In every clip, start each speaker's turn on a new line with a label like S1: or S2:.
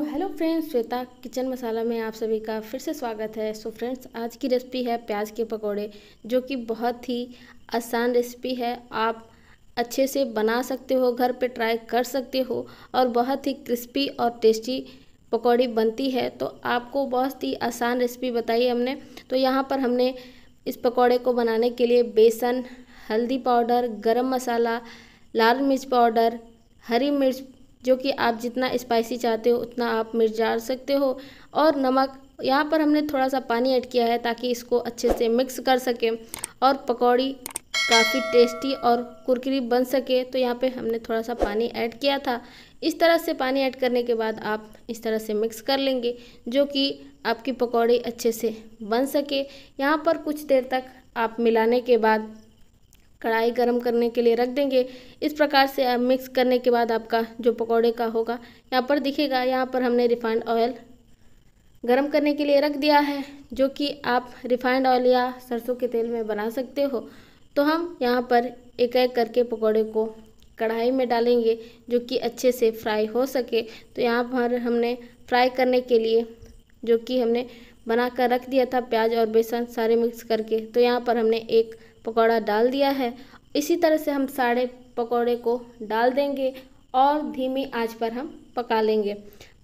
S1: तो hello friends Shweta kitchen Masala में आप सभी का फिर से स्वागत है सो so फ्रेंड्स आज की रेसिपी है प्याज के पकोड़े जो कि बहुत ही आसान रेसिपी है आप अच्छे से बना सकते हो घर पे ट्राई कर सकते हो और बहुत ही क्रिस्पी और टेस्टी पकौड़ी बनती है तो आपको बहुत ही आसान रेसिपी बताई हमने तो यहाँ पर हमने इस पकौड़े को बनाने के लिए बेसन हल्दी पाउडर गरम मसाला लाल मिर्च पाउडर हरी मिर्च जो कि आप जितना स्पाइसी चाहते हो उतना आप मिर्च डाल सकते हो और नमक यहाँ पर हमने थोड़ा सा पानी ऐड किया है ताकि इसको अच्छे से मिक्स कर सकें और पकौड़ी काफ़ी टेस्टी और कुरकुरी बन सके तो यहाँ पे हमने थोड़ा सा पानी ऐड किया था इस तरह से पानी ऐड करने के बाद आप इस तरह से मिक्स कर लेंगे जो कि आपकी पकौड़ी अच्छे से बन सके यहाँ पर कुछ देर तक आप मिलाने के बाद कढ़ाई गरम करने के लिए रख देंगे इस प्रकार से आप मिक्स करने के बाद आपका जो पकौड़े का होगा यहाँ पर दिखेगा यहाँ पर हमने रिफाइंड ऑयल गरम करने के लिए रख दिया है जो कि आप रिफाइंड ऑयल या सरसों के तेल में बना सकते हो तो हम यहाँ पर एक एक करके पकौड़े को कढ़ाई में डालेंगे जो कि अच्छे से फ्राई हो सके तो यहाँ पर हमने फ्राई करने के लिए जो कि हमने बना कर रख दिया था प्याज और बेसन सारे मिक्स करके तो यहाँ पर हमने एक पकौड़ा डाल दिया है इसी तरह से हम सारे पकौड़े को डाल देंगे और धीमी आंच पर हम पका लेंगे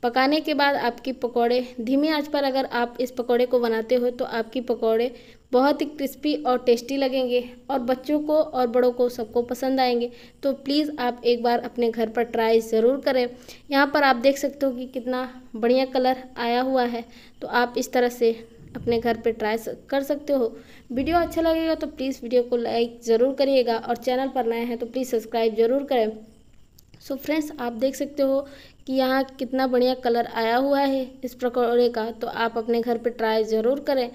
S1: पकाने के बाद आपकी पकौड़े धीमी आंच पर अगर आप इस पकौड़े को बनाते हो तो आपकी पकौड़े बहुत ही क्रिस्पी और टेस्टी लगेंगे और बच्चों को और बड़ों को सबको पसंद आएंगे तो प्लीज़ आप एक बार अपने घर पर ट्राई ज़रूर करें यहाँ पर आप देख सकते हो कि कितना बढ़िया कलर आया हुआ है तो आप इस तरह से अपने घर पर ट्राई कर सकते हो वीडियो अच्छा लगेगा तो प्लीज़ वीडियो को लाइक ज़रूर करिएगा और चैनल पर नए हैं तो प्लीज़ सब्सक्राइब ज़रूर करें सो so फ्रेंड्स आप देख सकते हो कि यहाँ कितना बढ़िया कलर आया हुआ है इस पकौड़े का तो आप अपने घर पर ट्राई ज़रूर करें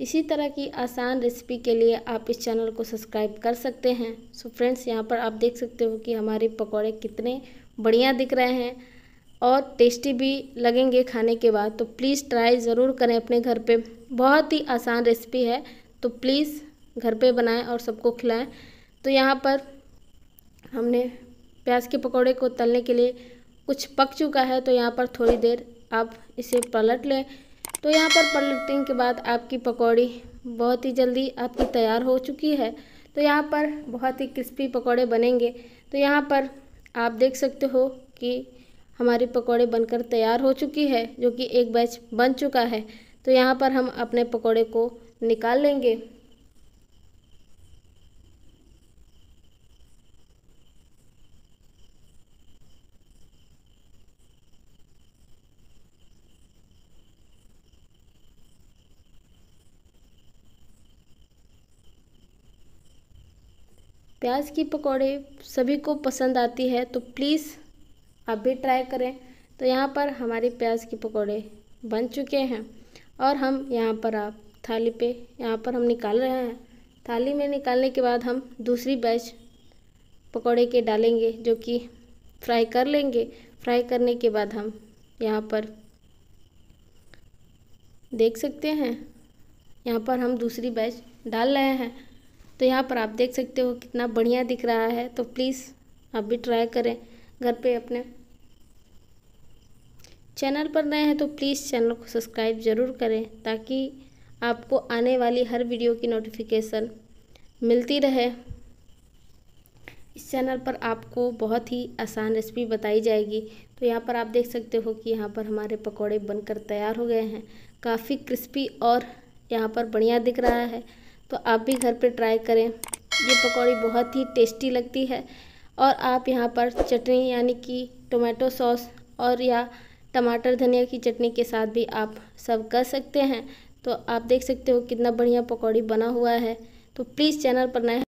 S1: इसी तरह की आसान रेसिपी के लिए आप इस चैनल को सब्सक्राइब कर सकते हैं सो फ्रेंड्स यहाँ पर आप देख सकते हो कि हमारे पकौड़े कितने बढ़िया दिख रहे हैं और टेस्टी भी लगेंगे खाने के बाद तो प्लीज़ ट्राई ज़रूर करें अपने घर पे बहुत ही आसान रेसिपी है तो प्लीज़ घर पे बनाएं और सबको खिलाएं तो यहाँ पर हमने प्याज के पकौड़े को तलने के लिए कुछ पक चुका है तो यहाँ पर थोड़ी देर आप इसे पलट लें तो यहाँ पर पलटने के बाद आपकी पकौड़ी बहुत ही जल्दी आपकी तैयार हो चुकी है तो यहाँ पर बहुत ही क्रिस्पी पकौड़े बनेंगे तो यहाँ पर आप देख सकते हो कि हमारी पकौड़े बनकर तैयार हो चुकी है जो कि एक बैच बन चुका है तो यहाँ पर हम अपने पकौड़े को निकाल लेंगे प्याज की पकौड़े सभी को पसंद आती है तो प्लीज़ आप भी ट्राई करें तो यहाँ पर हमारे प्याज के पकौड़े बन चुके हैं और हम यहाँ पर आप थाली पे यहाँ पर हम निकाल रहे हैं थाली में निकालने के बाद हम दूसरी बैच पकौड़े के डालेंगे जो कि फ्राई कर लेंगे फ्राई करने के बाद हम यहाँ पर देख सकते हैं यहाँ पर हम दूसरी बैच डाल रहे हैं तो यहाँ पर आप देख सकते हो कितना बढ़िया दिख रहा है तो प्लीज़ आप भी ट्राई करें घर पे अपने चैनल पर नए हैं तो प्लीज़ चैनल को सब्सक्राइब ज़रूर करें ताकि आपको आने वाली हर वीडियो की नोटिफिकेशन मिलती रहे इस चैनल पर आपको बहुत ही आसान रेसिपी बताई जाएगी तो यहाँ पर आप देख सकते हो कि यहाँ पर हमारे पकोड़े बनकर तैयार हो गए हैं काफ़ी क्रिस्पी और यहाँ पर बढ़िया दिख रहा है तो आप भी घर पर ट्राई करें ये पकौड़ी बहुत ही टेस्टी लगती है और आप यहाँ पर चटनी यानी कि टोमेटो सॉस और या टमाटर धनिया की चटनी के साथ भी आप सब कर सकते हैं तो आप देख सकते हो कितना बढ़िया पकौड़ी बना हुआ है तो प्लीज़ चैनल पर नए